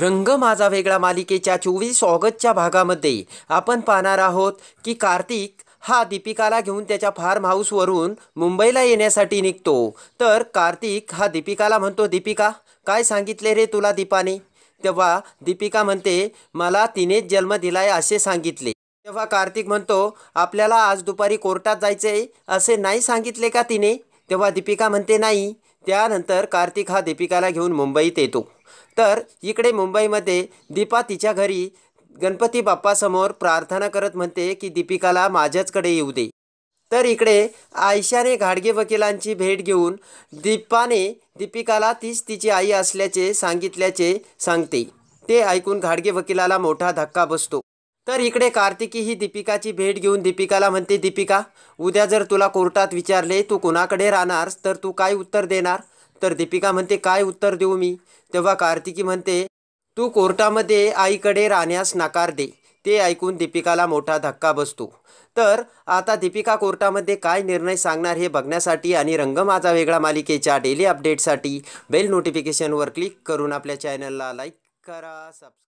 रंग माझा वेगळा मालिकेच्या चोवीस ऑगस्टच्या भागामध्ये आपण पाहणार आहोत की कार्तिक हा दीपिकाला घेऊन त्याच्या फार्म हाऊसवरून मुंबईला येण्यासाठी निघतो तर कार्तिक हा दीपिकाला म्हणतो दीपिका काय सांगितले रे तुला दीपाने तेव्हा दीपिका म्हणते मला तिनेच जन्म दिलाय असे सांगितले तेव्हा कार्तिक म्हणतो आपल्याला आज दुपारी कोर्टात जायचंय असे नाही सांगितले का तिने तेव्हा दीपिका म्हणते नाही त्यानंतर कार्तिक हा दीपिकाला घेऊन मुंबईत येतो तर इकडे मुंबईमध्ये दीपा तिच्या घरी गणपती बाप्पासमोर प्रार्थना करत म्हणते की दीपिकाला माझ्याचकडे येऊ दे तर इकडे आयशाने घाडगे वकिलांची भेट घेऊन दीपाने दीपिकाला तीच तिची आई असल्याचे सांगितल्याचे सांगते ते ऐकून घाडगे वकिलाला मोठा धक्का बसतो तर इकडे कार्तिकी ही दीपिकाची भेट घेऊन दीपिकाला म्हणते दीपिका उद्या जर तुला कोर्टात विचारले तू कोणाकडे राहणारस तर तू काय उत्तर देणार तर दीपिका म्हणते काय उत्तर देऊ मी तेव्हा कार्तिकी म्हणते तू कोर्टामध्ये आईकडे राहण्यास नकार दे ते ऐकून दीपिकाला मोठा धक्का बसतो तर आता दीपिका कोर्टामध्ये काय निर्णय सांगणार हे बघण्यासाठी आणि रंग माझा वेगळा मालिकेच्या डेली अपडेटसाठी बेल नोटिफिकेशनवर क्लिक करून आपल्या चॅनलला लाईक करा सबस्क्राईब